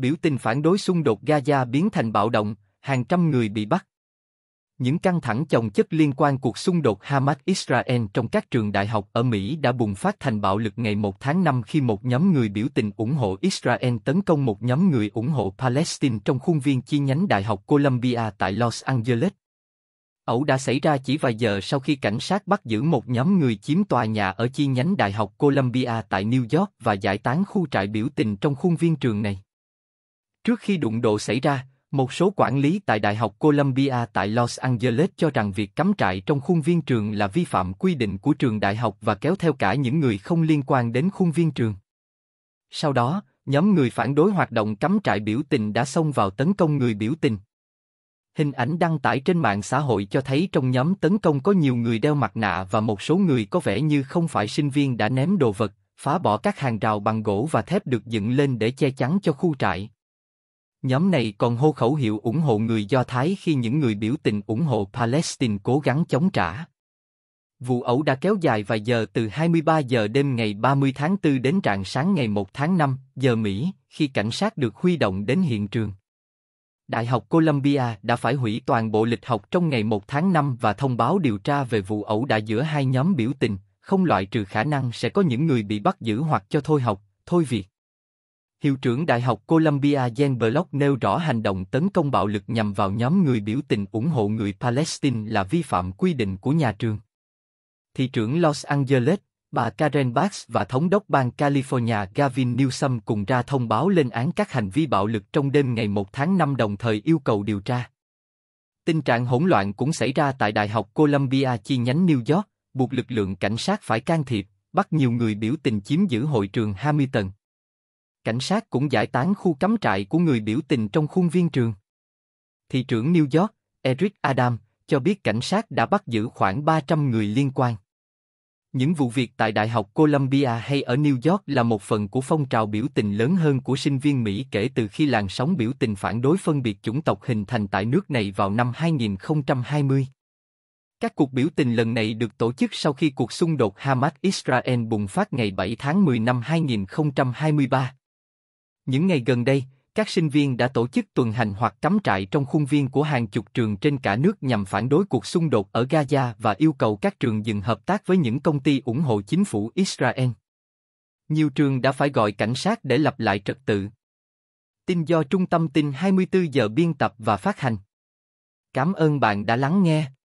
biểu tình phản đối xung đột Gaza biến thành bạo động, hàng trăm người bị bắt. Những căng thẳng chồng chất liên quan cuộc xung đột Hamas-Israel trong các trường đại học ở Mỹ đã bùng phát thành bạo lực ngày 1 tháng 5 khi một nhóm người biểu tình ủng hộ Israel tấn công một nhóm người ủng hộ Palestine trong khuôn viên chi nhánh Đại học Columbia tại Los Angeles. Ẩu đã xảy ra chỉ vài giờ sau khi cảnh sát bắt giữ một nhóm người chiếm tòa nhà ở chi nhánh Đại học Columbia tại New York và giải tán khu trại biểu tình trong khuôn viên trường này. Trước khi đụng độ xảy ra, một số quản lý tại Đại học Columbia tại Los Angeles cho rằng việc cắm trại trong khuôn viên trường là vi phạm quy định của trường đại học và kéo theo cả những người không liên quan đến khuôn viên trường. Sau đó, nhóm người phản đối hoạt động cắm trại biểu tình đã xông vào tấn công người biểu tình. Hình ảnh đăng tải trên mạng xã hội cho thấy trong nhóm tấn công có nhiều người đeo mặt nạ và một số người có vẻ như không phải sinh viên đã ném đồ vật, phá bỏ các hàng rào bằng gỗ và thép được dựng lên để che chắn cho khu trại. Nhóm này còn hô khẩu hiệu ủng hộ người Do Thái khi những người biểu tình ủng hộ Palestine cố gắng chống trả. Vụ ẩu đã kéo dài vài giờ từ 23 giờ đêm ngày 30 tháng 4 đến rạng sáng ngày 1 tháng 5 giờ Mỹ, khi cảnh sát được huy động đến hiện trường. Đại học Columbia đã phải hủy toàn bộ lịch học trong ngày 1 tháng 5 và thông báo điều tra về vụ ẩu đả giữa hai nhóm biểu tình, không loại trừ khả năng sẽ có những người bị bắt giữ hoặc cho thôi học, thôi việc. Hiệu trưởng Đại học Columbia Jen Block nêu rõ hành động tấn công bạo lực nhằm vào nhóm người biểu tình ủng hộ người Palestine là vi phạm quy định của nhà trường. Thị trưởng Los Angeles, bà Karen Bax và Thống đốc bang California Gavin Newsom cùng ra thông báo lên án các hành vi bạo lực trong đêm ngày 1 tháng 5 đồng thời yêu cầu điều tra. Tình trạng hỗn loạn cũng xảy ra tại Đại học Columbia chi nhánh New York, buộc lực lượng cảnh sát phải can thiệp, bắt nhiều người biểu tình chiếm giữ hội trường Hamilton cảnh sát cũng giải tán khu cắm trại của người biểu tình trong khuôn viên trường. Thị trưởng New York, Eric Adam, cho biết cảnh sát đã bắt giữ khoảng 300 người liên quan. Những vụ việc tại Đại học Columbia hay ở New York là một phần của phong trào biểu tình lớn hơn của sinh viên Mỹ kể từ khi làn sóng biểu tình phản đối phân biệt chủng tộc hình thành tại nước này vào năm 2020. Các cuộc biểu tình lần này được tổ chức sau khi cuộc xung đột Hamas-Israel bùng phát ngày 7 tháng 10 năm 2023. Những ngày gần đây, các sinh viên đã tổ chức tuần hành hoặc cắm trại trong khuôn viên của hàng chục trường trên cả nước nhằm phản đối cuộc xung đột ở Gaza và yêu cầu các trường dừng hợp tác với những công ty ủng hộ chính phủ Israel. Nhiều trường đã phải gọi cảnh sát để lập lại trật tự. Tin do Trung tâm tin 24 giờ biên tập và phát hành. Cảm ơn bạn đã lắng nghe.